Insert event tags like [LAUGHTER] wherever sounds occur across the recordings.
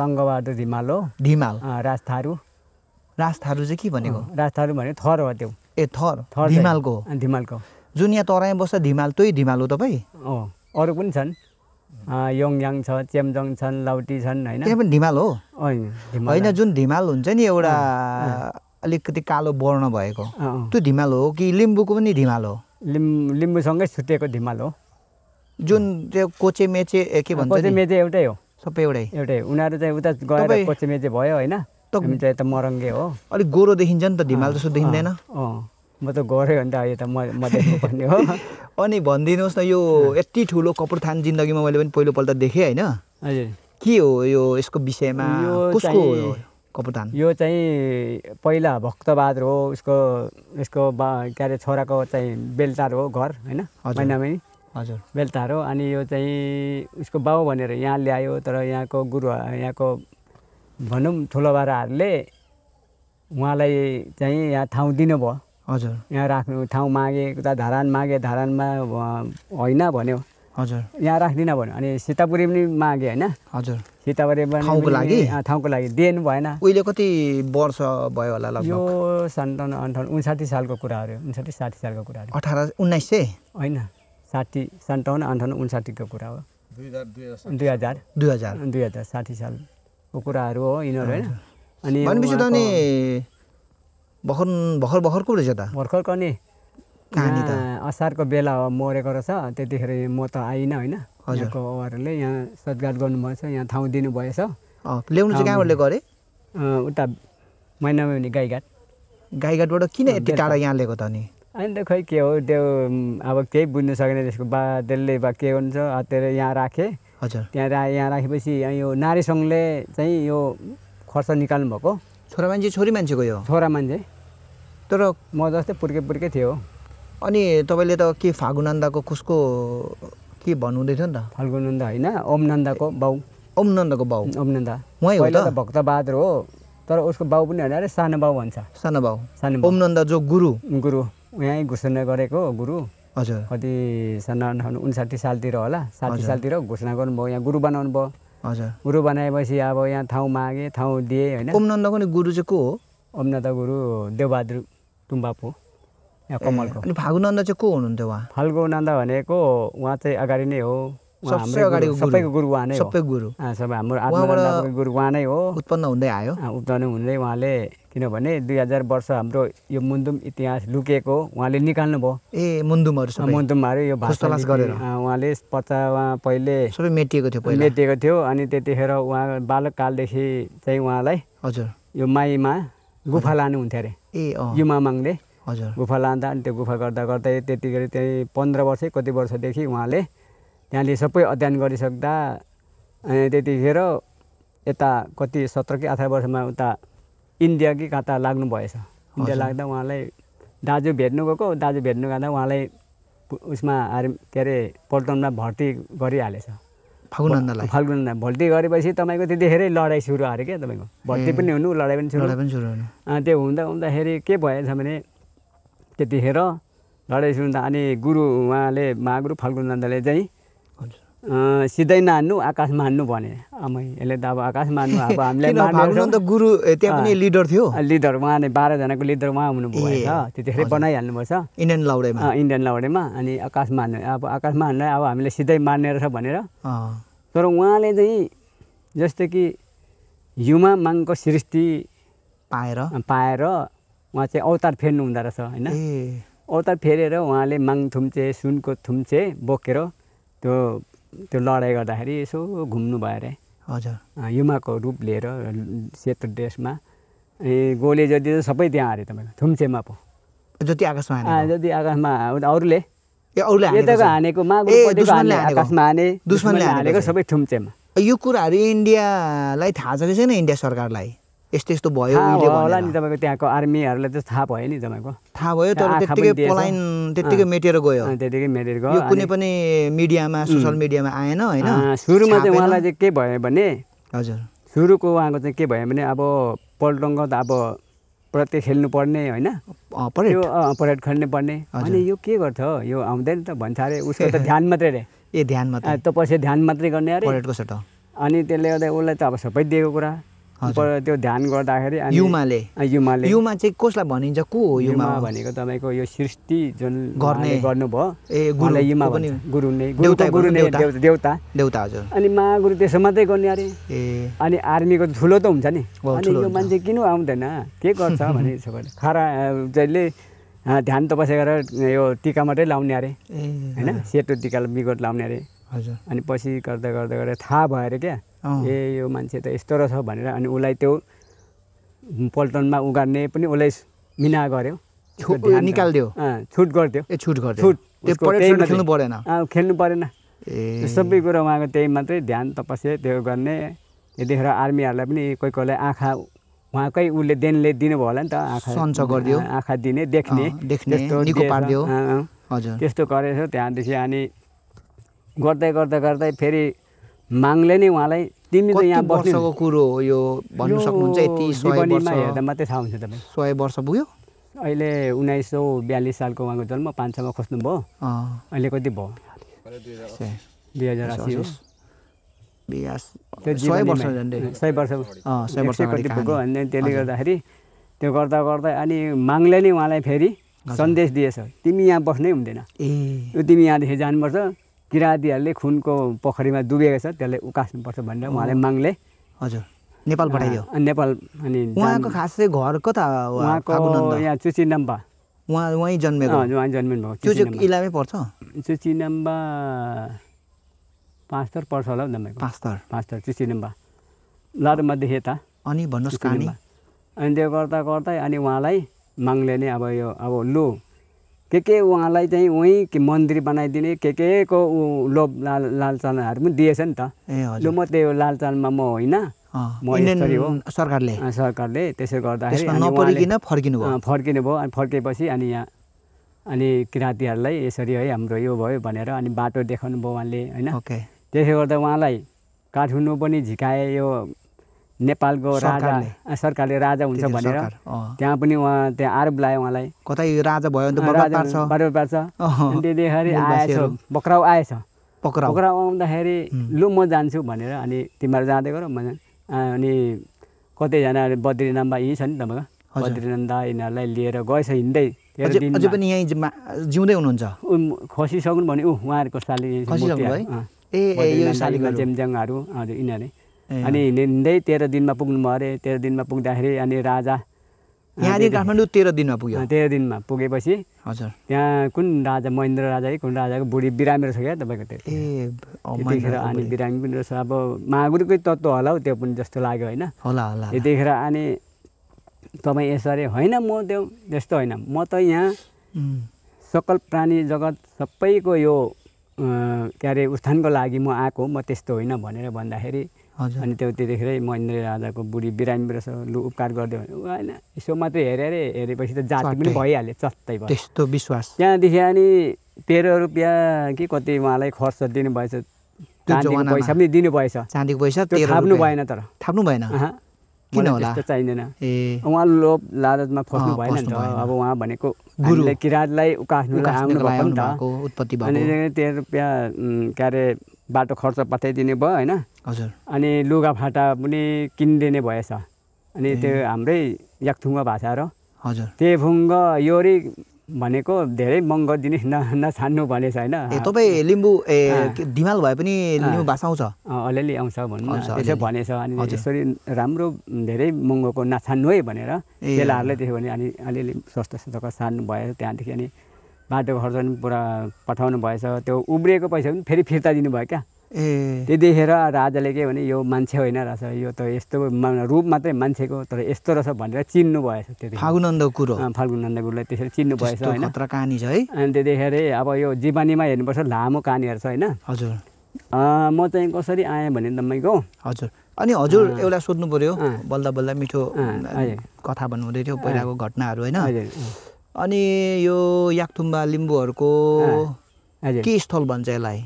तङ्गबहादुर धिमाल हो धिमाल राजथारू राजथारू चाहिँ के भनेको राजथारू भनेको थर हो त्यो ए थर थर धिमालको धिमालको जुन यहाँ तराई बस्छ धिमाल त्यही धिमाल हो तपाईँ अँ अरू पनि छन् योङयाङ छ चेमजङ छन् लाउटी छन् होइन त्यहाँ पनि धिमाल हो होइन जुन धिमाल हुन्छ नि एउटा अलिकति कालो वर्ण भएको त्यो धिमाल हो कि लिम्बूको पनि धिमाल हो लिम् लिम्बूसँगै छुटेको धिमाल हो जुन त्यो कोचे मेचे के भन्छ कोचे मेचे एउटै हो सबै एउटै एउटै उनीहरू चाहिँ उता गएर पश्चिमेजे भयो होइन हामी चाहिँ यता मरङ्गे हो अलिक गोरो देखिन्छ नि त ढिमाल जस्तो देखिँदैन अँ म त गरेँ भने त यो त म म देख्नुपर्ने हो [LAUGHS] अनि भनिदिनुहोस् न यो यति ठुलो कपुरथान जिन्दगीमा मैले पनि पहिलोपल्ट देखेँ होइन हजुर के हो यो यसको विषयमा कसको कपुरथान यो चाहिँ पहिला भक्तबहादुर हो उसको उसको बा के अरे छोराको चाहिँ बेलचार हो घर होइन महिना महिना हजुर बेलतारो अनि यो चाहिँ उसको बाउ भनेर यहाँ ल्यायो तर यहाँको गुरु यहाँको भनौँ ठुलोबाराहरूले उहाँलाई चाहिँ यहाँ ठाउँ दिनुभयो हजुर यहाँ राख्नु ठाउँ मागे उता धारान मागे धारानमा होइन भन्यो हजुर यहाँ राख्दिनँ भन्यो अनि सीतापुरी पनि मागे होइन हजुर सीतापुरी ठाउँको लागि ठाउँको लागि दिएन भएन उहिले कति वर्ष भयो होला यो सन्ताउन्न अन्ठाउन्न उन्साठी सालको कुराहरू उन्साठी साठी सालको कुराहरू अठार उन्नाइस सय होइन साठी सन्ताउन्न अन्ठाउन्न उन्साठीको कुरा हो दुई हजार दुई हजार दुई हजार साठी सालको कुराहरू हो यिनीहरू होइन अनि भर्खर भर्खर भर्खरको रहेछ त भर्खरको नि असारको बेला हो मरेको रहेछ त्यतिखेर म त आइनँ होइन हजुरको उहाँहरूले यहाँ सद्घाट गर्नुभएछ यहाँ ठाउँ दिनुभएछ ल्याउनु चाहिँ कहाँबाट गरे अरे उता महिनामा गाईघाट गाईघाटबाट किन यति टाढा यहाँ लिएको त नि अनि त खै के हो त्यो अब केही बुझ्नु सकेन त्यसको बा त्यसले बा के हुन्छ हतेर यहाँ राखेँ हजुर त्यहाँ रा यहाँ राखेपछि यो नारी सङ्घले चाहिँ यो खर्च निकाल्नु भएको छोरा मान्छे छोरी मान्छेको यो छोरा मान्छे तर म जस्तै पुर्के पुर्के थियो अनि तपाईँले त के फागुनन्दाको कसको के भन्नुहुँदै थियो नि त फागुनन्दा होइन ओमनन्दाको बाउ ओमनन्दको बाउ ओमनन्दा उहाँ हो त भक्तबहादुर हो तर उसको बाउ पनि होइन अरे सानो बाउ भन्छ सानो बाउ सानो ओमनन्द जो गुरु गुरु यहीँ घोषणा गरेको गुरु हजुर कति सन् उन्साठी सालतिर होला साठी सालतिर घोषणा गर्नुभयो यहाँ गुरु बनाउनु भयो हजुर गुरु बनाएपछि अब यहाँ ठाउँ मागेँ ठाउँ दिएँ होइन ओमनन्दको नि गुरु चाहिँ को हो ओमनन्द गुरु देवबहादुर टुम्बापु यहाँ कमलको अनि फागुनन्द चाहिँ को हुनुहुन्थ्यो उहाँ फाल्गुनन्द भनेको उहाँ चाहिँ अगाडि नै हो अगाडिको सबैको गुरु उहाँ नै सबैको गुरु सबै हाम्रो गुरु उहाँ नै हो उत्पन्न हुँदै आयो उत्पन्न हुँदै उहाँले किनभने दुई हजार वर्ष हाम्रो यो मुन्दुम इतिहास लुकेको उहाँले निकाल्नु भयो ए मुन्दुमहरू मुन्दुमहरू यो भाषा गरेर उहाँले पचावा पहिले सबै मेटिएको थियो पहिले मेटिएको थियो अनि त्यतिखेर उहाँ बालककालदेखि चाहिँ उहाँलाई हजुर यो माईमा गुफा लानुहुन्थ्यो अरे ए युमा माङले हजुर गुफा लाँदा अनि त्यो गुफा गर्दा गर्दै त्यतिखेर त्यही पन्ध्र वर्ष कति वर्षदेखि उहाँले त्यहाँले सबै अध्ययन गरिसक्दा अनि त्यतिखेर यता कति सत्र कि अठार वर्षमा उता इन्डिया कि कता लाग्नु भएछ इन्डिया लाग्दा उहाँलाई दाजु भेट्नु गएको दाजु भेट्नु गएको उहाँलाई उसमा आर्मी के अरे पल्टनमा भर्ती गरिहालेछ फाल्गुनन्दलाई फाल्गुनन्दा भर्ती गरेपछि तपाईँको त्यतिखेरै लडाइँ सुरु अरे क्या तपाईँको भर्ती पनि हुनु लडाइँ पनि सुरु पनि सुरु हुनु त्यो हुँदा हुँदाखेरि के भएछ भने त्यतिखेर लडाइँ सुरु अनि गुरु उहाँले महागुरु फाल्गुनन्दले चाहिँ सिधै नहान्नु आकाश मान्नु भने आमै यसले त अब आकाशमा हान्नु अब [LAUGHS] हामीलाई गुरु त्यहाँ पनि लिडर थियो लिडर उहाँ नै बाह्रजनाको लिडर उहाँ हुनुभयो त्यतिखेर भएछ इन्डियन लाउडेमा इन्डियन लाउडेमा अनि आकाश हान्नु अब आकाश मान्ने अब हामीले सिधै मान्ने रहेछ भनेर तर उहाँले चाहिँ जस्तो कि युमा माङको सृष्टि पाएर पाएर उहाँ चाहिँ अवतार फेर्नु हुँदो रहेछ होइन अवतार फेरेर उहाँले माङ थुम्चे सुनको थुम्चे बोकेर त्यो त्यो लडाइँ गर्दाखेरि यसो घुम्नु भयो अरे हजुर युमाको रूप लिएर सेतो ड्रेसमा ए गोले जति सबै त्यहाँ अरे तपाईँको थुम्चेमा पो जति आकाशमा जति आकाशमा अरूले यताको हानेको आकाशमा हाने दुश्मनले हानेको सबै थुम्चेमा यो कुराहरू इन्डियालाई थाहा छ कि छैन इन्डिया सरकारलाई यस्तो यस्तो भयो होला नि तपाईँको त्यहाँको आर्मीहरूलाई त थाहा भयो नि तपाईँको थाहा भयो तर त्यत्तिकै पलाइन त्यत्तिकै मेटेर गयो त्यत्तिकै मेटेर गयो कुनै पनि मिडियामा सोसियल मिडियामा आएन होइन सुरुमा चाहिँ उहाँलाई चाहिँ के भयो भने हजुर सुरुको उहाँको चाहिँ के भयो भने अब पल्टङ्ग त अब प्रत्येक पर्ने होइन परेड परेड खेल्नु पर्ने अनि यो के गर्छ यो आउँदैन त भन्छ अरे उसको त [LAUGHS] ध्यान मात्रै रे ए ध्यान मात्रै त पछि ध्यान मात्रै गर्ने अरे परेडको सट्टा अनि त्यसले गर्दा उसलाई त अब सबै दिएको कुरा त्यो ध्यान गर्दाखेरि युमाले युमाले युमा चाहिँ कसलाई भनिन्छ को हो युमा भनेको तपाईँको यो सृष्टि जुन गर्ने गर्नुभयो ए युमा पनि गुरु नै गुरु देउता देउता हजुर अनि महागुरु त्यसो मात्रै गर्ने अरे ए अनि आर्मीको ठुलो त हुन्छ नि अनि यो मान्छे किन आउँदैन के गर्छ [LAUGHS] भने खारा जहिले ध्यान त बसेर यो टिका मात्रै लाउने अरे होइन सेतो टिका बिगोट लाउने अरे हजुर अनि पछि गर्दा गर्दा गर्दा थाहा भएर क्या ए यो मान्छे त यस्तो रहेछ भनेर अनि उसलाई त्यो पल्टनमा उगार्ने पनि उसलाई मिना गऱ्यो निकालिदियो छुट गरिदियो ए छुट गर्थ्यो छुट खेल्नु परेन खेल्नु परेन ए सबै कुरो उहाँको त्यही मात्रै ध्यान तपस्या त्यो गर्ने यतिखेर आर्मीहरूलाई पनि कोही कोहीलाई आँखा उहाँकै उसले देनले दिनुभयो होला नि त आँखा सन्च गरिदियो आँखा दिने देख्ने त्यस्तो गरेछ त्यहाँदेखि अनि गर्दै गर्दै गर्दै फेरि मागले नै उहाँलाई तिमी त यहाँ बस्नुको कुरो हो यो भन्नु सक्नुहुन्छ यति जीवनीमा हेर्दा मात्रै थाहा हुन्छ तपाईँ सय वर्ष पुग्यो अहिले उन्नाइस सौ बयालिस सालको उहाँको जन्म पाँच सयमा भयो अहिले कति भयो दुई हजार अस्सी पुग्यो अनि त्यसले गर्दाखेरि त्यो गर्दा गर्दा अनि मागले नै उहाँलाई फेरि सन्देश दिएछ तिमी यहाँ बस्नै हुँदैन ए तिमी यहाँदेखि जानुपर्छ किराँतीहरूले खुनको पोखरीमा डुबेको छ त्यसलाई उकास्नुपर्छ भनेर उहाँले माग्ले हजुर नेपाल पठाइदियो नेपाल अनि उहाँको खास चाहिँ घर कता उहाँको यहाँ चुचिनम्बा उहाँ उहीँ जन्मेको उहाँ जन्मिनु भएको त्यो इलामै पर्छ चुचिनम्बा पाँच थर पर्छ होला हौ नम्बर पाँच थर पाँच थर चुचिनम्बा लारुमध्ये यता अनि भन्नुहोस् अनि त्यो गर्दा गर्दै अनि उहाँलाई माग्ले नै अब यो अब लो के के उहाँलाई चाहिँ उहीँ के मन्दिर बनाइदिने के के को ऊ लोभ लाल लालचालहरू पनि दिएछ नि त ए म त्यो लालचालमा म होइन सरकारले सरकारले त्यसो गर्दाखेरि फर्किनु भयो फर्किनु भयो अनि फर्केपछि अनि यहाँ अनि किराँतीहरूलाई यसरी है हाम्रो यो भयो भनेर अनि बाटो देखाउनु भयो उहाँले होइन त्यसै गर्दा उहाँलाई काठमाडौँ पनि झिकाए यो नेपालको राजा सरकारले राजा हुन्छ भनेर त्यहाँ पनि उहाँ त्यहाँ आरोप लगायो उहाँलाई कतै राजा भयो भने आएछ पक्राउ आएछ पक्राउ पक्राउ आउँदाखेरि लु म जान्छु भनेर अनि तिमीहरू जाँदै गर अनि कतैजना बद्रीनाम्बा यहीँ छ नि तपाईँको बद्रीनन्दा यिनीहरूलाई लिएर गएछ हिँड्दै अझै पनि यहीँ जिउँदै हुनुहुन्छ खसिसक्नु भने ऊ उहाँहरूको साली ए जेमजाङहरू हजुर यिनीहरूले अनि हिँड्दै तेह्र दिनमा पुग्नु अरे तेह्र दिनमा पुग्दाखेरि अनि राजा यहाँदेखि काठमाडौँ तेह्र दिनमा पुग्यो तेह्र दिनमा पुगेपछि हजुर त्यहाँ कुन राजा महेन्द्र राजा है कुन राजाको बुढी बिरामी रहेछ क्या तपाईँको त्यो त्यतिखेर अनि बिरामी पनि रहेछ अब महागुरुकै तत्त्व होला हौ त्यो पनि जस्तो लाग्यो होइन होला होला त्यतिखेर अनि तपाईँ यसरी होइन म त्यो त्यस्तो होइन म त यहाँ सकल प्राणी जगत सबैको यो के अरे उत्थानको लागि म आएको म त्यस्तो होइन भनेर भन्दाखेरि अनि त्यो त्यतिखेरै महेन्द्र राजाको बुढी बिरामी रहेछ लु उपकार गरिदियो भने ऊ होइन यसो मात्रै हेरेर हेरेपछि त जाति पनि भइहाल्यो चत्तै भयो त्यस्तो विश्वास त्यहाँदेखि अनि तेह्र रुपियाँ कि कति उहाँलाई खर्च दिनुभएछ पैसा पनि दिनुभएछ चाँदीको पैसा त्यो थाप्नु भएन तर थाप्नु भएन त्यस्तो चाहिँदैन ए उहाँ लोभ लालचमा फस्नु भएन नि त अब उहाँ भनेको गुरुले किराँतलाई उकास्नु आउनु भएको नि त अनि तेह्र रुपियाँ के अरे बाटो खर्च पठाइदिने भयो होइन हजुर अनि लुगाफाटा पनि किनिदिने भएछ अनि त्यो हाम्रै याक्थुङ्गा भाषा र हजुर तेभुङ्ग योरी भनेको धेरै महँगो दिने न नछान्नु भनेछ होइन तपाईँ लिम्बु ए दिमाल भए पनि लिम्बु भाषा आउँछ अलिअलि आउँछ भन्नु त्यसो भनेछ अनि त्यसरी राम्रो धेरै महँगोको नछान्नु है भनेर चेलाहरूले त्यसो भने अनि अलिअलि सस्तो सस्तोको सार्नु भयो त्यहाँदेखि अनि बाटो खर्च पनि पुरा पठाउनु भएछ त्यो उब्रिएको पैसा पनि फेरि फिर्ता दिनुभयो क्या ए देखेर राजाले के भने यो मान्छे होइन रहेछ यो त यस्तो रूप मात्रै मान्छेको तर यस्तो रहेछ भनेर चिन्नु भएछ त्यो फागुनन्द कुरो फागुनन्द गुरुलाई त्यसरी चिन्नु भएछ होइन कहानी छ है अनि त्यतिखेर अब यो जीवनीमा हेर्नुपर्छ लामो कहानीहरू छ होइन हजुर म चाहिँ कसरी आएँ भने तपाईँको हजुर अनि हजुर एउटा सोध्नु पऱ्यो बल्दा बल्दा मिठो कथा भन्नुहुँदै थियो पहिलाको घटनाहरू होइन अनि यो याकथुम्बा लिम्बूहरूको के स्थल भन्छ यसलाई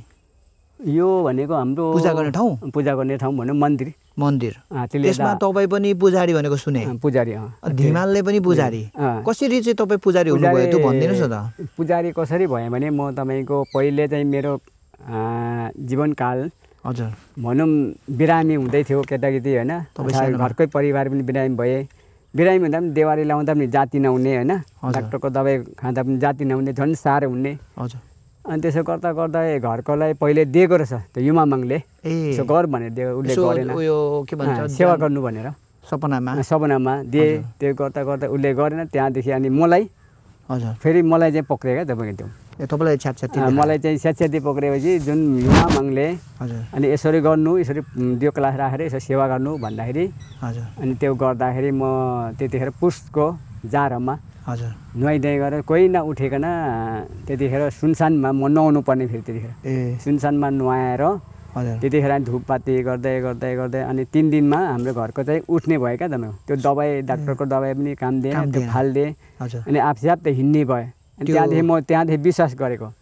यो भनेको हाम्रो पूजा गर्ने ठाउँ पूजा गर्ने ठाउँ भने मन्दिर मन्दिर त्यसमा तपाईँ पनि पुजारी भनेको सुने पुजारी धिमालले पनि पुजारी कसरी चाहिँ तपाईँ पुजारी हुनुभयो त्यो भनिदिनुहोस् न त पुजारी कसरी भयो भने म तपाईँको पहिले चाहिँ मेरो जीवनकाल हजुर भनौँ बिरामी हुँदै थियो केटाकेटी होइन घरकै परिवार पनि बिरामी भए बिरामी हुँदा पनि देवारी लाउँदा पनि जाति नहुने होइन डाक्टरको दबाई खाँदा पनि जाति नहुने झन् साह्रो हुने हजुर अनि त्यसो गर्दा गर्दा घरकोलाई पहिले दिएको रहेछ त्यो युमा माङले ए गर भनेर दियो उसले गरेन के भन्छ सेवा गर्नु भनेर सपनामा सपनामा दिए त्यो गर्दा गर्दा उसले गरेन त्यहाँदेखि अनि मलाई हजुर फेरि मलाई चाहिँ पक्रियो क्या तपाईँको त्यो तपाईँलाई छ्यापछ्याती मलाई चाहिँ छ्यापछ्याती पक्रिएपछि जुन युमा माङले हजुर अनि यसरी गर्नु यसरी दियो क्लास राखेर यसो सेवा गर्नु भन्दाखेरि हजुर अनि त्यो गर्दाखेरि म त्यतिखेर पुसको जारमा हजुर नुहाइधुवाई गरेर कोही नउठेकन त्यतिखेर सुनसानमा म नुहाउनु पर्ने फेरि त्यतिखेर ए सुनसानमा नुहाएर हजुर त्यतिखेर धुपपाती गर्दै गर्दै गर्दै अनि तिन दिनमा हाम्रो घरको चाहिँ उठ्ने भयो क्या त तपाईँको त्यो दबाई डाक्टरको दबाई पनि काम दिएँ त्यो फालिदिएँ अनि आफ त हिँड्ने भयो अनि त्यहाँदेखि म त्यहाँदेखि विश्वास गरेको